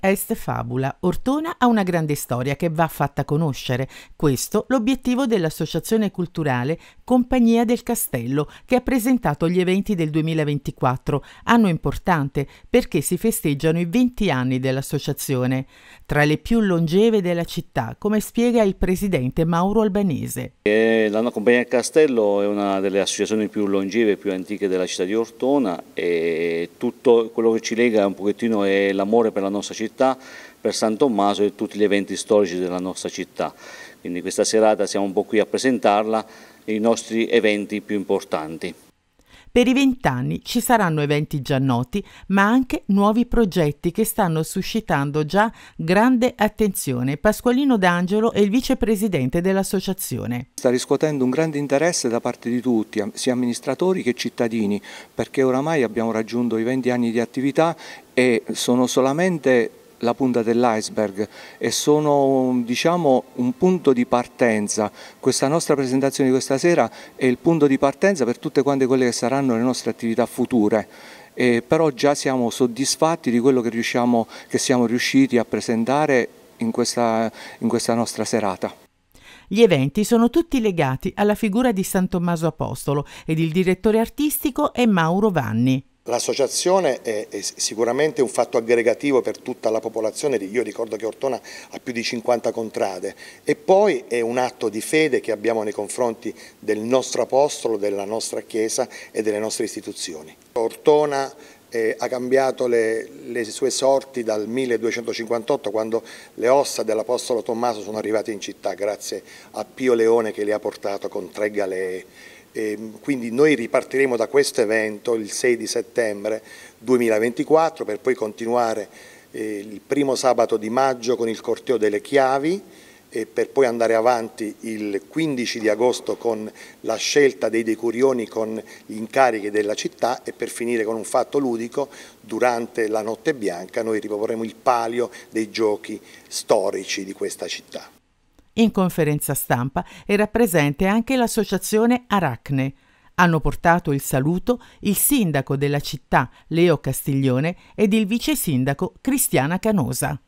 est fabula. Ortona ha una grande storia che va fatta conoscere. Questo l'obiettivo dell'associazione culturale Compagnia del Castello, che ha presentato gli eventi del 2024, anno importante perché si festeggiano i 20 anni dell'associazione, tra le più longeve della città, come spiega il presidente Mauro Albanese. Eh, la Compagnia del Castello è una delle associazioni più longeve e più antiche della città di Ortona e tutto quello che ci lega un pochettino è l'amore per la nostra città città, per San Tommaso e tutti gli eventi storici della nostra città. Quindi questa serata siamo un po' qui a presentarla e i nostri eventi più importanti. Per i vent'anni ci saranno eventi già noti, ma anche nuovi progetti che stanno suscitando già grande attenzione. Pasqualino D'Angelo è il vicepresidente dell'associazione. Sta riscuotendo un grande interesse da parte di tutti, sia amministratori che cittadini, perché oramai abbiamo raggiunto i 20 anni di attività e sono solamente la punta dell'iceberg e sono diciamo, un punto di partenza. Questa nostra presentazione di questa sera è il punto di partenza per tutte quante quelle che saranno le nostre attività future. Eh, però già siamo soddisfatti di quello che, riusciamo, che siamo riusciti a presentare in questa, in questa nostra serata. Gli eventi sono tutti legati alla figura di San Tommaso Apostolo ed il direttore artistico è Mauro Vanni. L'associazione è, è, sicuramente un fatto aggregativo per tutta la popolazione, io ricordo che Ortona ha più di 50 contrade e poi è un atto di fede che abbiamo nei confronti del nostro apostolo, della nostra chiesa e delle nostre istituzioni. Ortona eh, ha cambiato le, le, sue sorti dal 1258 quando le ossa dell'apostolo Tommaso sono arrivate in città grazie a Pio Leone che le ha portate con tre galee. Ehm, quindi noi ripartiremo da questo evento il 6 di settembre 2024 per poi continuare eh, il primo sabato di maggio con il corteo delle chiavi e per poi andare avanti il 15 di agosto con la scelta dei decurioni con gli incarichi della città e per finire con un fatto ludico durante la notte bianca noi riproporremo il palio dei giochi storici di questa città in conferenza stampa era presente anche l'associazione Aracne. Hanno portato il saluto il sindaco della città Leo Castiglione ed il vice sindaco Cristiana Canosa.